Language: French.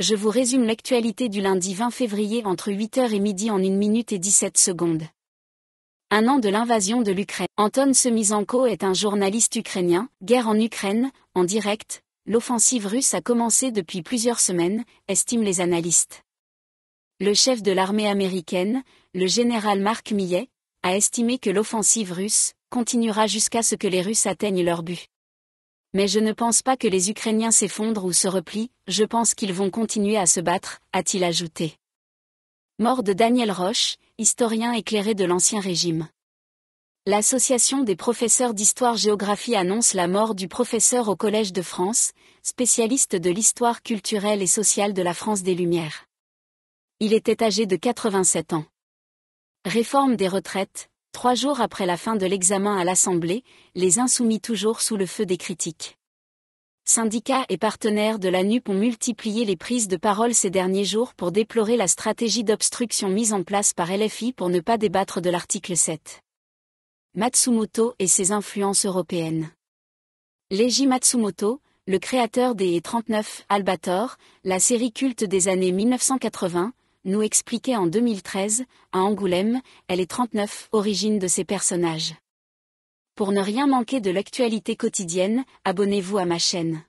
je vous résume l'actualité du lundi 20 février entre 8h et midi en 1 minute et 17 secondes. Un an de l'invasion de l'Ukraine. Anton Semizanko est un journaliste ukrainien. Guerre en Ukraine, en direct, l'offensive russe a commencé depuis plusieurs semaines, estiment les analystes. Le chef de l'armée américaine, le général Mark Millet, a estimé que l'offensive russe continuera jusqu'à ce que les Russes atteignent leur but mais je ne pense pas que les Ukrainiens s'effondrent ou se replient, je pense qu'ils vont continuer à se battre, a-t-il ajouté. Mort de Daniel Roche, historien éclairé de l'Ancien Régime. L'Association des professeurs d'histoire-géographie annonce la mort du professeur au Collège de France, spécialiste de l'histoire culturelle et sociale de la France des Lumières. Il était âgé de 87 ans. Réforme des retraites, Trois jours après la fin de l'examen à l'Assemblée, les insoumis toujours sous le feu des critiques. Syndicats et partenaires de la NUP ont multiplié les prises de parole ces derniers jours pour déplorer la stratégie d'obstruction mise en place par LFI pour ne pas débattre de l'article 7. Matsumoto et ses influences européennes. Leiji Matsumoto, le créateur des 39 e Albator, la série culte des années 1980, nous expliquait en 2013, à Angoulême, elle est 39, origine de ces personnages. Pour ne rien manquer de l'actualité quotidienne, abonnez-vous à ma chaîne.